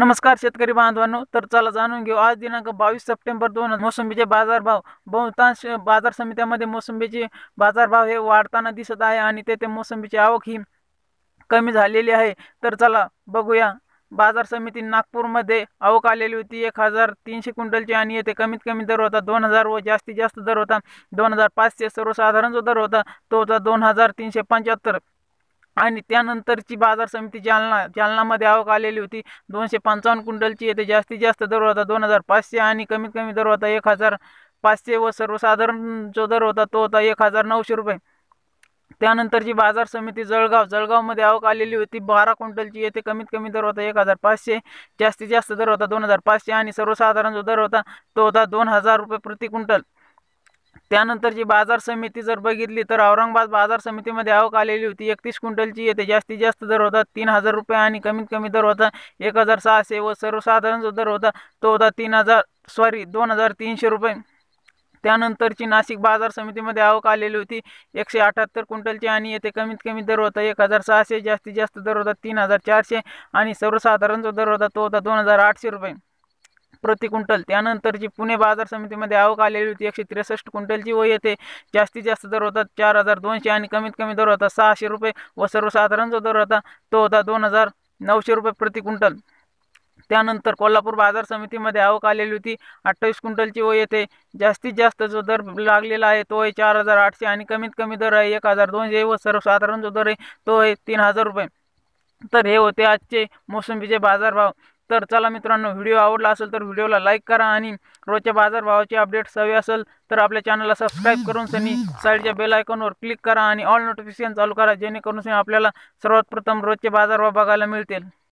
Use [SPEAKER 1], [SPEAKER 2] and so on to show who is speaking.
[SPEAKER 1] नमस्कार शेतकरी बांधवांनो तर चला जाणून घेऊ आज दिनांक बावीस सप्टेंबर दोन हजार मोसंबीचे बाजारभाव बहुतांश बाजार समित्यामध्ये मोसंबीचे बाजारभाव हे वाढताना दिसत आहे आणि तेथे मोसंबीची आवक ही कमी झालेली आहे तर चला बघूया बाजार समिती नागपूरमध्ये आवक आलेली होती एक हजार तीनशे क्विंटलची आणि येथे कमीत कमी दर होता दोन हजार व जास्तीत जास्त दर होता दोन हजार पाचशे सर्वसाधारण जो दर होता तो होता दोन हजार तीनशे पंच्याहत्तर आणि की बाजार समिति जालना जालना मे आवक आती दौनशे पंचावन पंचावन्न क्विंटलची येते जास्तीत जास्त दर होता दोन हजार पाचशे आणि कमीत कमी दर होता एक हजार पांचे व सर्वसाधारण जो दर होता तो होता एक हजार नौशे रुपये त्यानंतरची बाजार समिति जलगाव जलगाव मे आवक आलेली होती बारा क्विंटलची येथे कमीत कमी दर होता एक हजार पांचे जास्तीत जास्त दर होता दोन हजार पाचशे आणि सर्वसाधारण जो दर होता तो होता दोन हजार रुपये प्रति क्विंटल त्यानंतर जी बाजार समिति जर बघितली तर औरंगाबाद बाजार समितीमध्ये आवक आलेली होती एकतीस की ये जास्तीत जास्त दर होता तीन हजार रुपये आ कमीत कमी दर होता एक हजार सहाशे व सर्वसाधारण जो दर होता तो होता तीन हजार सॉरी दोन हजार से रुपये त्यानंतरची नाशिक बाजार समिति में आवक आलेली होती एकशे क्विंटल की आनी ये कमीत कमी दर होता एक हजार सहाशे जास्तीत जास्त दर होता तीन हजार चारशे आ सर्वसाधारण जो दर होता तो होता दोन हजार आठशे रुपये प्रति क्विंटल जी पुणे बाजार में आवक आती होती एकशे क्विंटल की व येथे जास्तीत जास्त दर होता चार हजार दोनशे कमीत कमी दर होता सहाशे रुपये व सर्वसाधारण जो दर होता तो होता दोन हजार नौशे रुपये प्रति क्विंटल त्यानंतर कोल्हापूर बाजार में आवक आती होती क्विंटल की व येथे जास्तीत जास्त जो दर लगे है तो है चार हजार आठशे कमीत कमी दर है एक हजार दोनशे व सर्वसाधारण जो दर है तो है तीन हजार रुपये तर हे होते मौसमी बाजार भाव तर चला मित्रों वीडियो आवला असेल तर व्हिडिओला लाईक करा बाजार भाव बाजारभावाचे अपडेट्स हवे अल तो आपल्या चैनल सबस्क्राईब करून सनी साइड बेल आयकॉनवर क्लिक करा और ऑल नोटिफिकेशन चालू करा जेणेकरून आपल्याला सर्वात प्रथम रोजचे बाजारभाव बघायला मिळतील